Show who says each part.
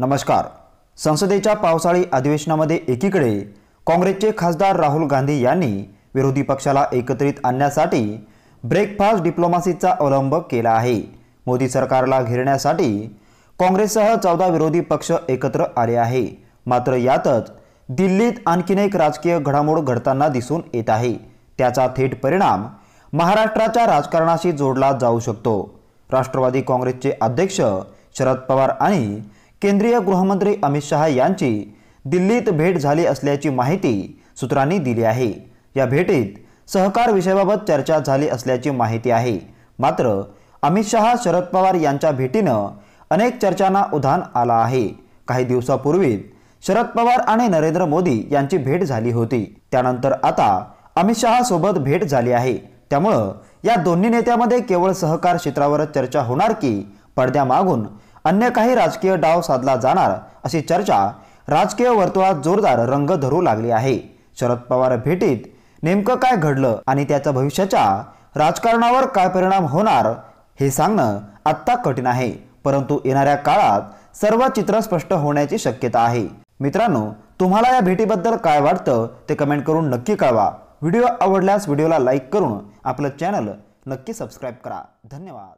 Speaker 1: नमस्कार संसदेच्या पावसाळी अधिवेशनामध्ये एकीकडे काँग्रेसचे खासदार राहुल गांधी यांनी विरोधी पक्षाला एकत्रित आणण्यासाठी ब्रेकफास्ट डिप्लोमासीचा अवलंब केला आहे मोदी सरकारला घेरण्यासाठी काँग्रेससह चौदा विरोधी पक्ष एकत्र आले आहे मात्र यातच दिल्लीत आणखीन एक राजकीय घडामोड घडताना दिसून येत आहे त्याचा थेट परिणाम महाराष्ट्राच्या राजकारणाशी जोडला जाऊ शकतो राष्ट्रवादी काँग्रेसचे अध्यक्ष शरद पवार आणि केंद्रीय गृहमंत्री अमित शहा यांची दिल्लीत भेट झाली असल्याची माहिती सूत्रांनी दिली आहे या भेटीत सहकार विषयाबाबत चर्चा झाली असल्याची माहिती आहे मात्र अमित शहा शरद पवार यांच्या भेटीनं अनेक चर्चांना उधाण आलं आहे काही दिवसापूर्वी शरद पवार आणि नरेंद्र मोदी यांची भेट झाली होती त्यानंतर आता अमित शहा सोबत भेट झाली आहे त्यामुळं या दोन्ही नेत्यामध्ये केवळ सहकार क्षेत्रावरच चर्चा होणार की पडद्यामागून अन्य काही राजकीय डाव साधला जाणार अशी चर्चा राजकीय वर्तुळात जोरदार रंग धरू लागली आहे शरद पवार भेटीत नेमकं काय घडलं आणि त्याचा भविष्याच्या राजकारणावर काय परिणाम होणार हे सांगणं आत्ता कठीण आहे परंतु येणाऱ्या काळात सर्व चित्र स्पष्ट होण्याची शक्यता आहे मित्रांनो तुम्हाला या भेटीबद्दल काय वाटतं ते कमेंट करून नक्की कळवा व्हिडिओ आवडल्यास व्हिडिओला लाईक करून आपलं चॅनल नक्की सबस्क्राईब करा धन्यवाद